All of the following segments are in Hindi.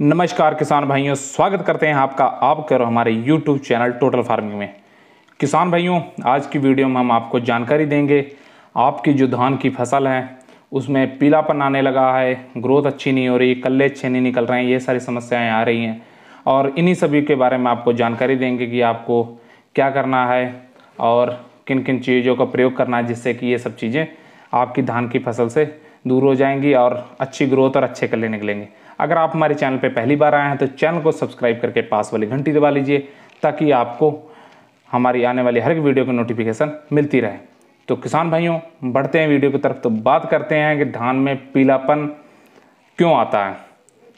नमस्कार किसान भाइयों स्वागत करते हैं आपका आपके और हमारे यूट्यूब चैनल टोटल फार्मिंग में किसान भाइयों आज की वीडियो में हम आपको जानकारी देंगे आपकी जो धान की फसल है उसमें पीलापन आने लगा है ग्रोथ अच्छी नहीं हो रही कल्ले अच्छे नहीं निकल रहे हैं ये सारी समस्याएं आ रही हैं और इन्हीं सभी के बारे में आपको जानकारी देंगे कि आपको क्या करना है और किन किन चीज़ों का प्रयोग करना है जिससे कि ये सब चीज़ें आपकी धान की फसल से दूर हो जाएंगी और अच्छी ग्रोथ और अच्छे कल्ले निकलेंगे अगर आप हमारे चैनल पर पहली बार आए हैं तो चैनल को सब्सक्राइब करके पास वाली घंटी दबा लीजिए ताकि आपको हमारी आने वाली हर एक वीडियो की नोटिफिकेशन मिलती रहे तो किसान भाइयों बढ़ते हैं वीडियो की तरफ तो बात करते हैं कि धान में पीलापन क्यों आता है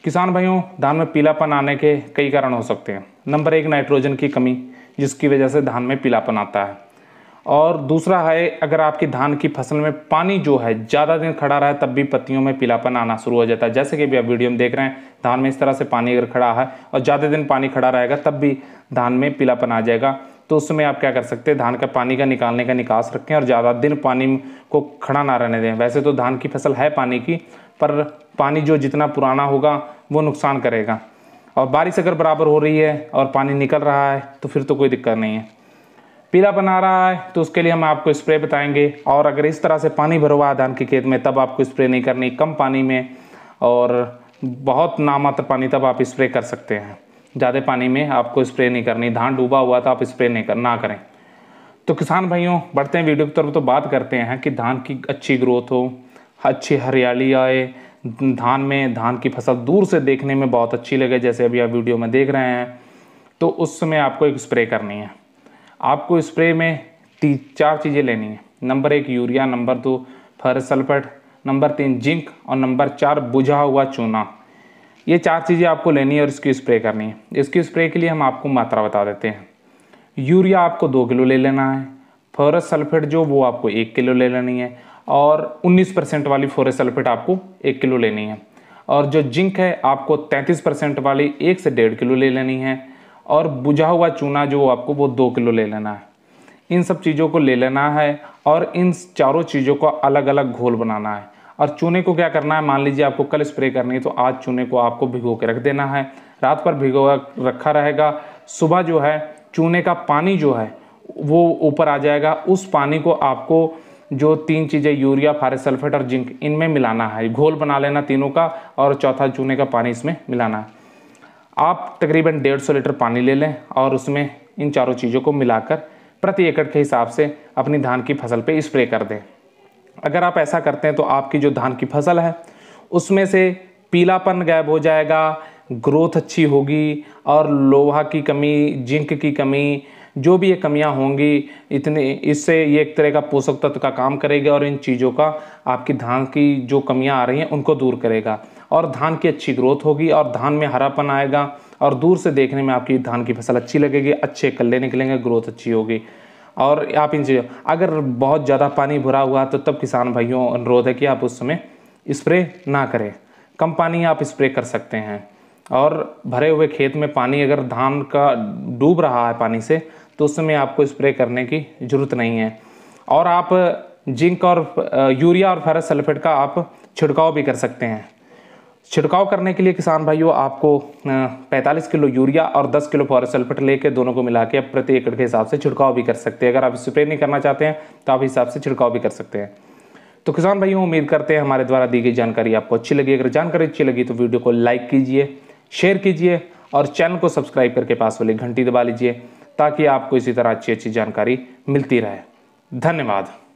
किसान भाइयों धान में पीलापन आने के कई कारण हो सकते हैं नंबर एक नाइट्रोजन की कमी जिसकी वजह से धान में पीलापन आता है और दूसरा है अगर आपकी धान की फसल में पानी जो है ज़्यादा दिन खड़ा रहा है तब भी पत्तियों में पीलापन आना शुरू हो जाता है जैसे कि भी आप वीडियो में देख रहे हैं धान में इस तरह से पानी अगर खड़ा है और ज़्यादा दिन पानी खड़ा रहेगा तब भी धान में पीलापन आ जाएगा तो उसमें आप क्या कर सकते हैं धान का पानी का निकालने का निकास रखें और ज़्यादा दिन पानी को खड़ा ना रहने दें वैसे तो धान की फसल है पानी की पर पानी जो जितना पुराना होगा वो नुकसान करेगा और बारिश अगर बराबर हो रही है और पानी निकल रहा है तो फिर तो कोई दिक्कत नहीं है पीला बना रहा है तो उसके लिए हम आपको स्प्रे बताएंगे और अगर इस तरह से पानी भरवा धान के खेत में तब आपको स्प्रे नहीं करनी कम पानी में और बहुत नामात्र पानी तब आप स्प्रे कर सकते हैं ज़्यादा पानी में आपको स्प्रे नहीं करनी धान डूबा हुआ तो आप स्प्रे नहीं कर ना करें तो किसान भाइयों बढ़ते हैं वीडियो की तरफ तो बात करते हैं कि धान की अच्छी ग्रोथ हो अच्छी हरियाली आए धान में धान की फसल दूर से देखने में बहुत अच्छी लगे जैसे अभी आप वीडियो में देख रहे हैं तो उस समय आपको एक स्प्रे करनी है आपको स्प्रे में ती चार चीज़ें लेनी है नंबर एक यूरिया नंबर दो फर सल्फेट नंबर तीन जिंक और नंबर चार बुझा हुआ चूना ये चार चीज़ें आपको लेनी है और इसकी स्प्रे करनी है इसकी स्प्रे के लिए हम आपको मात्रा बता देते हैं यूरिया आपको दो किलो ले लेना है फॉरस सल्फेट जो वो आपको एक किलो ले लेनी है और 19 परसेंट वाली फॉरस सल्फेट आपको एक किलो लेनी है और जो जिंक है आपको 33 परसेंट वाली एक से डेढ़ किलो ले लेनी है और बुझा हुआ चूना जो आपको वो दो किलो ले लेना है इन सब चीज़ों को ले लेना है और इन चारों चीज़ों को अलग अलग घोल बनाना है और चूने को क्या करना है मान लीजिए आपको कल स्प्रे करनी है तो आज चूने को आपको भिगो के रख देना है रात पर भिगो रखा रहेगा सुबह जो है चूने का पानी जो है वो ऊपर आ जाएगा उस पानी को आपको जो तीन चीज़ें यूरिया फारे सल्फेट और जिंक इनमें मिलाना है घोल बना लेना तीनों का और चौथा चूने का पानी इसमें मिलाना है आप तकरीबन डेढ़ सौ लीटर पानी ले लें और उसमें इन चारों चीज़ों को मिलाकर प्रति एकड़ के हिसाब से अपनी धान की फसल पे स्प्रे कर दें अगर आप ऐसा करते हैं तो आपकी जो धान की फसल है उसमें से पीलापन गायब हो जाएगा ग्रोथ अच्छी होगी और लोहा की कमी जिंक की कमी जो भी ये कमियां होंगी इतने इससे ये एक तरह का पोषक तत्व का काम करेगा और इन चीज़ों का आपकी धान की जो कमियां आ रही हैं उनको दूर करेगा और धान की अच्छी ग्रोथ होगी और धान में हरापन आएगा और दूर से देखने में आपकी धान की फसल अच्छी लगेगी अच्छे कल्ले निकलेंगे ग्रोथ अच्छी होगी और आप इन चीज़ों अगर बहुत ज़्यादा पानी भरा हुआ तो तब किसान भाइयों अनुरोध है कि आप उस समय स्प्रे ना करें कम पानी आप स्प्रे कर सकते हैं और भरे हुए खेत में पानी अगर धान का डूब रहा है पानी से तो उस समय आपको स्प्रे करने की ज़रूरत नहीं है और आप जिंक और यूरिया और फेरस सल्फेट का आप छिड़काव भी कर सकते हैं छिड़काव करने के लिए किसान भाइयों आपको 45 किलो यूरिया और 10 किलो फॉरेस्ट सल्फेट लेके दोनों को मिला के आप प्रति एकड़ के हिसाब से छिड़काव भी कर सकते हैं अगर आप स्प्रे नहीं करना चाहते हैं तो आप हिसाब से छिड़काव भी कर सकते हैं तो किसान भाइयों उम्मीद करते हैं हमारे द्वारा दी गई जानकारी आपको अच्छी लगी अगर जानकारी अच्छी लगी तो वीडियो को लाइक कीजिए शेयर कीजिए और चैनल को सब्सक्राइब करके पास वाली घंटी दबा लीजिए ताकि आपको इसी तरह अच्छी अच्छी जानकारी मिलती रहे धन्यवाद